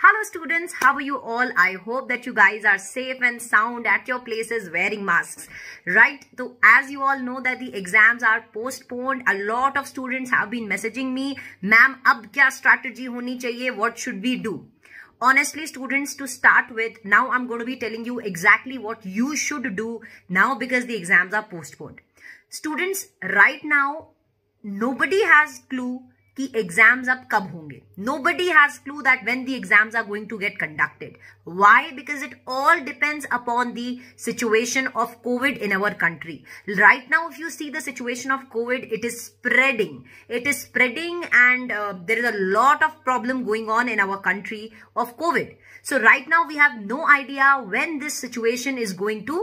Hello students, how are you all? I hope that you guys are safe and sound at your places wearing masks, right? So as you all know that the exams are postponed, a lot of students have been messaging me, ma'am, ab kya strategy honi chahiye? What should we do? honestly students to start with now i'm going to be telling you exactly what you should do now because the exams are postponed students right now nobody has clue कि exams अब कब होंगे nobody has clue that when the exams are going to get conducted why because it all depends upon the situation of Covid in our country right now if you see the situation of Covid it is spreading it is spreading and there is a lot of problem going on in our country of Covid so right now we have no idea when this situation is going to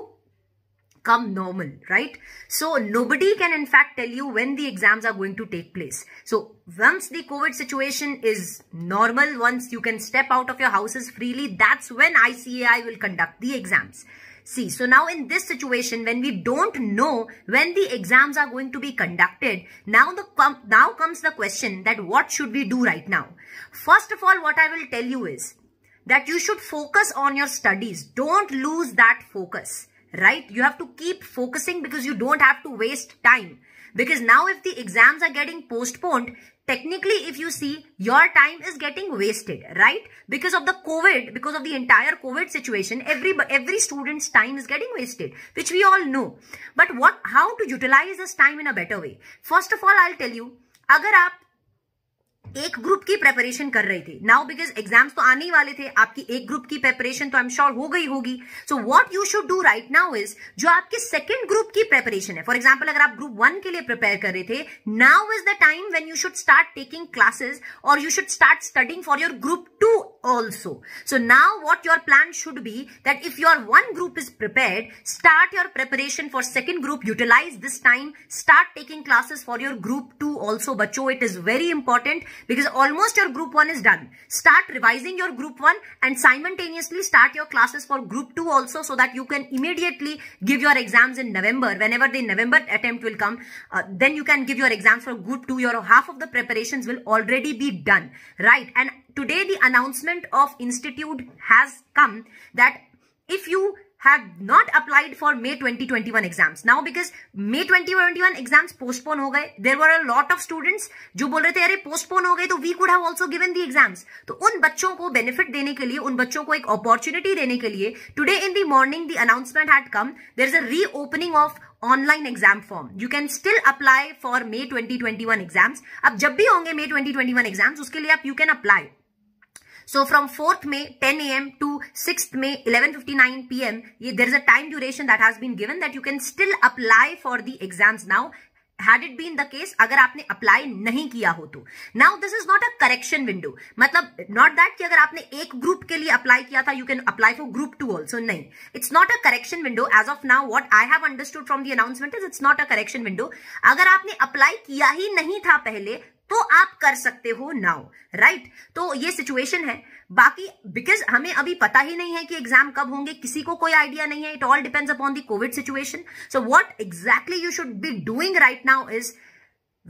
become normal, right? So nobody can in fact tell you when the exams are going to take place. So once the COVID situation is normal, once you can step out of your houses freely, that's when ICAI will conduct the exams. See, so now in this situation, when we don't know when the exams are going to be conducted, now the now comes the question that what should we do right now? First of all, what I will tell you is that you should focus on your studies. Don't lose that focus right? You have to keep focusing because you don't have to waste time. Because now if the exams are getting postponed, technically if you see your time is getting wasted right because of the covid because of the entire covid situation every every student's time is getting wasted which we all know but what how to utilize this time in a better way first of all i'll tell you agar aap एक group की preparation कर रहे थे now because exams तो आने ही वाले थे आपकी एक ग्रुप की प्रेपरेशन तो आई एम श्योर हो गई होगी so what you should do right now is जो आपके सेकेंड ग्रुप की प्रेपरेशन है फॉर एग्जाम्पल अगर आप ग्रुप वन के लिए प्रिपेयर कर रहे थे now is the time when you should start taking classes और you should start studying for your group two also. So now what your plan should be that if your one group is prepared, start your preparation for second group, utilize this time, start taking classes for your group two also. But it is very important because almost your group one is done. Start revising your group one and simultaneously start your classes for group two also so that you can immediately give your exams in November. Whenever the November attempt will come, uh, then you can give your exams for group two. Your half of the preparations will already be done, right? And today the announcement of institute has come that if you have not applied for May 2021 exams. Now because May 2021 exams postponed. there were a lot of students who were saying, थे postponed. postpone we could have also given the exams. So, उन बच्चों benefit dene के लिए, उन बच्चों को opportunity dene के today in the morning the announcement had come, there is a reopening of online exam form. You can still apply for May 2021 exams. अब जब भी 2021 exams, उसके लिए आप you can so from fourth में 10 A M to six में 11:59 PM ये there is a time duration that has been given that you can still apply for the exams now Had it been the case, अगर आपने apply नहीं किया हो तो now this is not a correction window मतलब not that कि अगर आपने एक ग्रुप के लिए अप्लाई किया था you can apply for group two also नहीं it's not a correction window as of now, what I have understood from the announcement is it's not a correction window अगर आपने अप्लाई किया ही नहीं था पहले तो आप कर सकते हो नाउ राइट right? तो ये सिचुएशन है बाकी बिकॉज हमें अभी पता ही नहीं है कि एग्जाम कब होंगे किसी को कोई आइडिया नहीं है it all depends upon the Covid situation so what exactly you should be doing right now is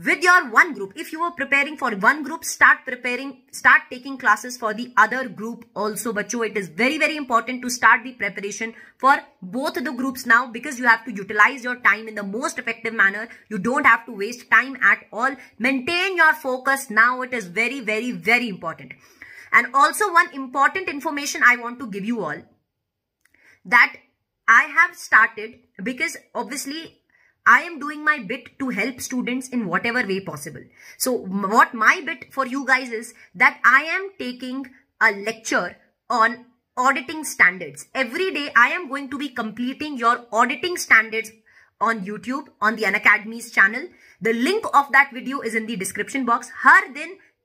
with your one group. If you were preparing for one group, start preparing, start taking classes for the other group also. Bacho, it is very, very important to start the preparation for both the groups now because you have to utilize your time in the most effective manner. You don't have to waste time at all. Maintain your focus now. It is very, very, very important. And also one important information I want to give you all that I have started because obviously I am doing my bit to help students in whatever way possible. So what my bit for you guys is that I am taking a lecture on auditing standards. Every day I am going to be completing your auditing standards on YouTube, on the Unacademy's channel. The link of that video is in the description box. Her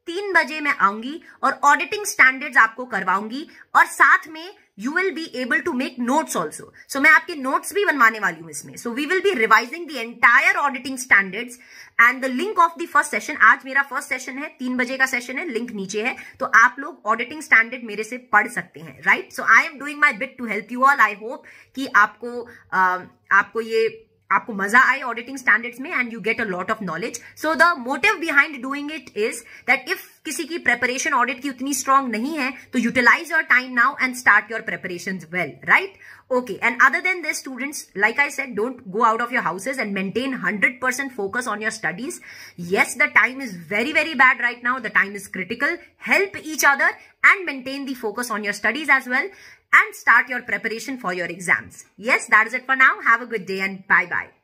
तीन बजे मैं आऊंगी और auditing standards आपको करवाऊंगी और साथ में you will be able to make notes also so मैं आपके नोट्स भी बनवाने वाली हूँ इसमें so we will be revising the entire auditing standards and the link of the first session आज मेरा फर्स्ट सेशन है तीन बजे का सेशन है लिंक नीचे है तो आप लोग ऑडिटिंग स्टैंडर्ड मेरे से पढ़ सकते हैं right so I am doing my bit to help you all I hope कि आपको uh, आपको ये आपको मजा आए ऑडिटिंग स्टैंडर्ड्स में and you get a lot of knowledge so the motive behind doing it is that if किसी की प्रेपरेशन ऑडिट की उतनी स्ट्रांग नहीं है तो utilise your time now and start your preparation well right okay and other than this students like I said don't go out of your houses and maintain hundred percent focus on your studies yes the time is very very bad right now the time is critical help each other and maintain the focus on your studies as well and start your preparation for your exams yes that is it for now have a good day and bye bye